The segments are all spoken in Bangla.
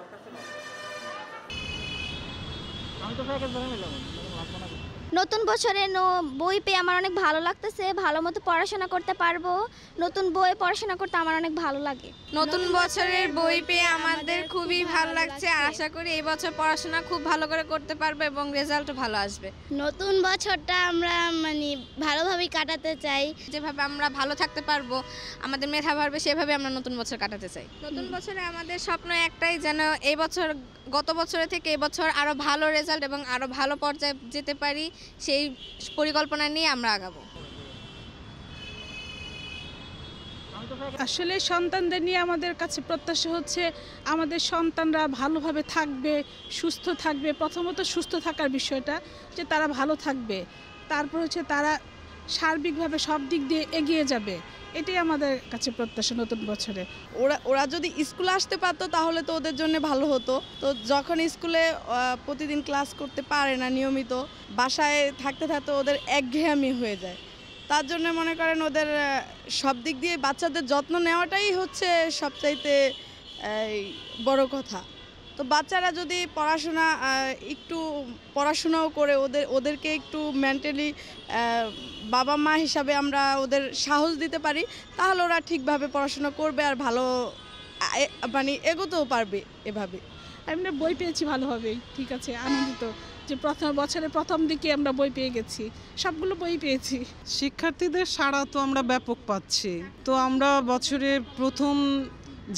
আমি তো সাইকেল ধরে নিলাম লাগবে না নতুন বছরে বই পেয়ে আমার অনেক ভালো লাগতেছে ভালো মতো পড়াশোনা করতে পারবো নতুন বই পড়াশোনা করতে আমার অনেক ভালো লাগে নতুন বছরের বই পেয়ে আমাদের খুবই ভালো লাগছে আর আশা করি এই বছর পড়াশোনা খুব ভালো করে করতে পারবো এবং রেজাল্টও ভালো আসবে নতুন বছরটা আমরা মানে ভালোভাবেই কাটাতে চাই যেভাবে আমরা ভালো থাকতে পারবো আমাদের মেধা বাড়বে সেভাবে আমরা নতুন বছর কাটাতে চাই নতুন বছরে আমাদের স্বপ্ন একটাই যেন এই বছর গত বছরের থেকে এবছর আরও ভালো রেজাল্ট এবং আরও ভালো পর্যায়ে যেতে পারি সেই পরিকল্পনা নিয়ে আমরা আগাবো আসলে সন্তানদের নিয়ে আমাদের কাছে প্রত্যাশা হচ্ছে আমাদের সন্তানরা ভালোভাবে থাকবে সুস্থ থাকবে প্রথমত সুস্থ থাকার বিষয়টা যে তারা ভালো থাকবে তারপর হচ্ছে তারা সার্বিকভাবে সব দিক দিয়ে এগিয়ে যাবে এটাই আমাদের কাছে প্রত্যাশা নতুন বছরে ওরা ওরা যদি স্কুলে আসতে পারতো তাহলে তো ওদের জন্য ভালো হতো তো যখন স্কুলে প্রতিদিন ক্লাস করতে পারে না নিয়মিত বাসায় থাকতে থাকতে ওদের একঘেয়ামি হয়ে যায় তার জন্য মনে করেন ওদের সব দিক দিয়ে বাচ্চাদের যত্ন নেওয়াটাই হচ্ছে সবচাইতে বড় কথা তো বাচ্চারা যদি পড়াশোনা একটু পড়াশোনাও করে ওদের ওদেরকে একটু মেন্টালি বাবা মা হিসাবে আমরা ওদের সাহস দিতে পারি তাহলে ওরা ঠিকভাবে পড়াশোনা করবে আর ভালো মানে এগোতেও পারবে এভাবে আমরা বই পেয়েছি ভালোভাবেই ঠিক আছে আনন্দিত যে প্রথম বছরের প্রথম দিকে আমরা বই পেয়ে গেছি সবগুলো বই পেয়েছি শিক্ষার্থীদের সাড়া তো আমরা ব্যাপক পাচ্ছি তো আমরা বছরে প্রথম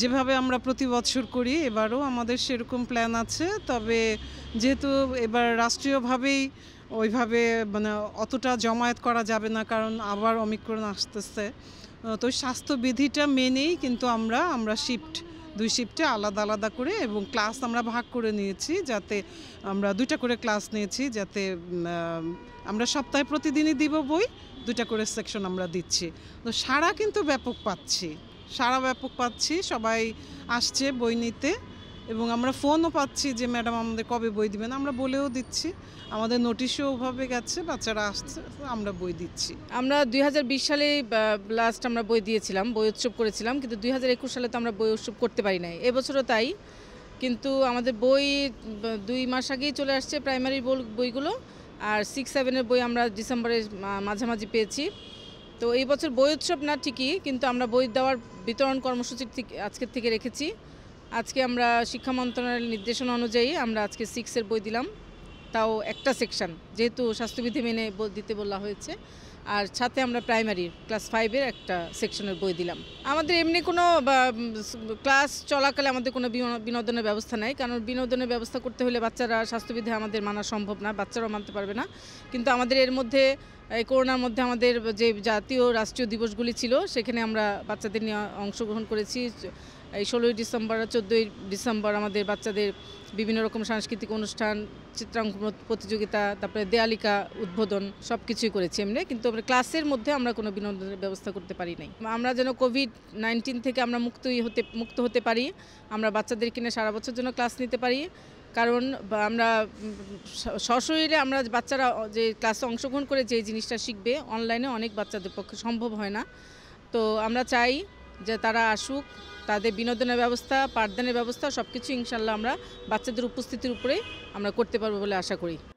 যেভাবে আমরা প্রতি বছর করি এবারও আমাদের সেরকম প্ল্যান আছে তবে যেহেতু এবার রাষ্ট্রীয়ভাবেই ওইভাবে মানে অতটা জমায়েত করা যাবে না কারণ আবার অমিক্রণ আসতেছে তো স্বাস্থ্যবিধিটা মেনেই কিন্তু আমরা আমরা শিফট দুই শিফটে আলাদা আলাদা করে এবং ক্লাস আমরা ভাগ করে নিয়েছি যাতে আমরা দুইটা করে ক্লাস নিয়েছি যাতে আমরা সপ্তাহে প্রতিদিনই দিব বই দুইটা করে সেকশন আমরা দিচ্ছি তো সারা কিন্তু ব্যাপক পাচ্ছি সারা ব্যাপক পাচ্ছি সবাই আসছে বই নিতে এবং আমরা ফোনও পাচ্ছি যে ম্যাডাম আমাদের কবে বই দিবেন আমরা বলেও দিচ্ছি আমাদের নোটিশও ওভাবে গেছে বাচ্চারা আসছে আমরা বই দিচ্ছি আমরা দুই সালে লাস্ট আমরা বই দিয়েছিলাম বই উৎসব করেছিলাম কিন্তু দুই সালে তো আমরা বই উৎসব করতে পারি নাই এবছরও তাই কিন্তু আমাদের বই দুই মাস আগেই চলে আসছে প্রাইমারি বইগুলো আর সিক্স সেভেনের বই আমরা ডিসেম্বরের মাঝামাঝি পেয়েছি তো এই বছর বই উৎসব না ঠিকই কিন্তু আমরা বই দেওয়ার বিতরণ কর্মসূচির আজকের থেকে রেখেছি আজকে আমরা শিক্ষা মন্ত্রণালয়ের নির্দেশনা অনুযায়ী আমরা আজকে সিক্সের বই দিলাম তাও একটা সেকশন যেহেতু স্বাস্থ্যবিধি মেনে দিতে বলা হয়েছে আর সাথে আমরা প্রাইমারির ক্লাস ফাইভের একটা সেকশনের বই দিলাম আমাদের এমনি কোনো ক্লাস চলাকালে আমাদের কোনো বিনোদনের ব্যবস্থা নাই কারণ বিনোদনের ব্যবস্থা করতে হলে বাচ্চারা স্বাস্থ্যবিধি আমাদের মানা সম্ভব না বাচ্চারাও মানতে পারবে না কিন্তু আমাদের এর মধ্যে এই করোনার মধ্যে আমাদের যে জাতীয় রাষ্ট্রীয় দিবসগুলি ছিল সেখানে আমরা বাচ্চাদের নিয়ে অংশগ্রহণ করেছি এই ষোলোই ডিসেম্বর চোদ্দোই ডিসেম্বর আমাদের বাচ্চাদের বিভিন্ন রকম সাংস্কৃতিক অনুষ্ঠান চিত্রাঙ্কন প্রতিযোগিতা তারপরে দেয়ালিকা উদ্বোধন সব কিছুই করেছি এমনি কিন্তু তারপরে ক্লাসের মধ্যে আমরা কোনো বিনোদনের ব্যবস্থা করতে পারি নাই আমরা যেন কোভিড নাইন্টিন থেকে আমরা মুক্তই হতে মুক্ত হতে পারি আমরা বাচ্চাদের কিনে সারা বছর জন্য ক্লাস নিতে পারি কারণ আমরা সশরীরে আমরা বাচ্চারা যে ক্লাসে অংশগ্রহণ করে যে জিনিসটা শিখবে অনলাইনে অনেক বাচ্চাদের পক্ষে সম্ভব হয় না তো আমরা চাই যে তারা আসুক তাদের বিনোদনের ব্যবস্থা পাঠদানের ব্যবস্থা সব কিছু ইনশাল্লাহ আমরা বাচ্চাদের উপস্থিতির উপরে আমরা করতে পারবো বলে আশা করি